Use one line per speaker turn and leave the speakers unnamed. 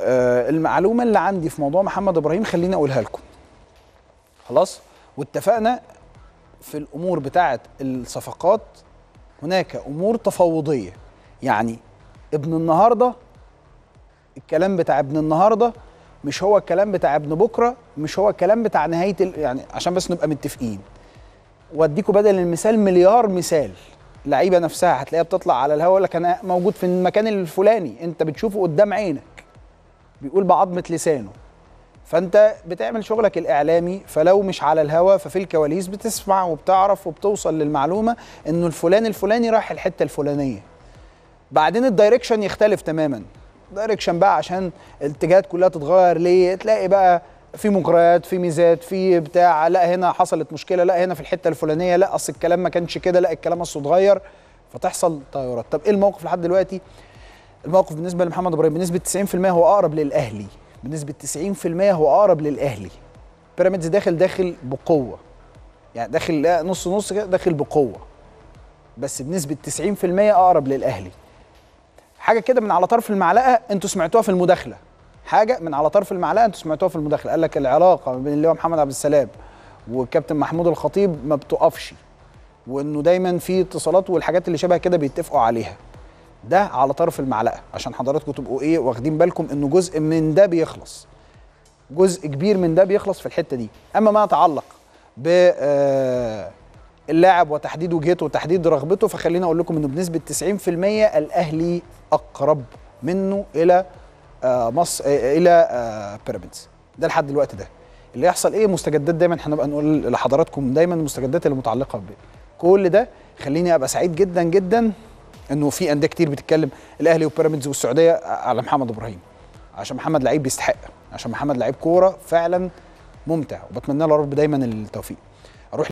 آه، المعلومه اللي عندي في موضوع محمد ابراهيم خليني اقولها لكم خلاص واتفقنا في الامور بتاعه الصفقات هناك امور تفاوضيه يعني ابن النهارده الكلام بتاع ابن النهارده مش هو الكلام بتاع ابن بكره مش هو الكلام بتاع نهايه يعني عشان بس نبقى متفقين واديكوا بدل المثال مليار مثال اللعيبه نفسها هتلاقيها بتطلع على الهواء لك انا موجود في المكان الفلاني انت بتشوفه قدام عينك بيقول بعضمه لسانه فانت بتعمل شغلك الاعلامي فلو مش على الهوا ففي الكواليس بتسمع وبتعرف وبتوصل للمعلومه انه الفلان الفلاني راح الحته الفلانيه بعدين الدايركشن يختلف تماما دايركشن بقى عشان الاتجاهات كلها تتغير ليه تلاقي بقى في مجريات في ميزات في بتاع لا هنا حصلت مشكله لا هنا في الحته الفلانيه لا اصل الكلام ما كانش كده لا الكلام اصله اتغير فتحصل تغيرات طب ايه الموقف لحد دلوقتي الموقف بالنسبه لمحمد ابراهيم بنسبه 90% هو اقرب للاهلي بنسبه 90% هو اقرب للاهلي بيراميدز داخل داخل بقوه يعني داخل نص نص كده داخل بقوه بس بنسبه 90% اقرب للاهلي حاجه كده من على طرف المعلقه انتوا سمعتوها في المداخله حاجه من على طرف المعلقه انتوا سمعتوها في المداخله قال لك العلاقه ما بين اللواء محمد عبد السلام والكابتن محمود الخطيب ما بتقفش وانه دايما في اتصالات والحاجات اللي شبه كده بيتفقوا عليها ده على طرف المعلقه عشان حضراتكم تبقوا ايه واخدين بالكم انه جزء من ده بيخلص جزء كبير من ده بيخلص في الحته دي اما ما يتعلق ب آه، اللاعب وتحديد وجهته وتحديد رغبته فخلينا اقول لكم انه بنسبه 90% الاهلي اقرب منه الى آه، مصر آه، الى بيراميدز ده لحد الوقت ده اللي يحصل ايه مستجدات دايما هنبقى نقول لحضراتكم دايما المستجدات اللي متعلقه بكل ده خليني ابقى سعيد جدا جدا انه في انديه كتير بتتكلم الاهلي وبيراميدز والسعوديه على محمد ابراهيم عشان محمد لعيب بيستحق عشان محمد لعيب كوره فعلا ممتع وبتمنى له رب دايما التوفيق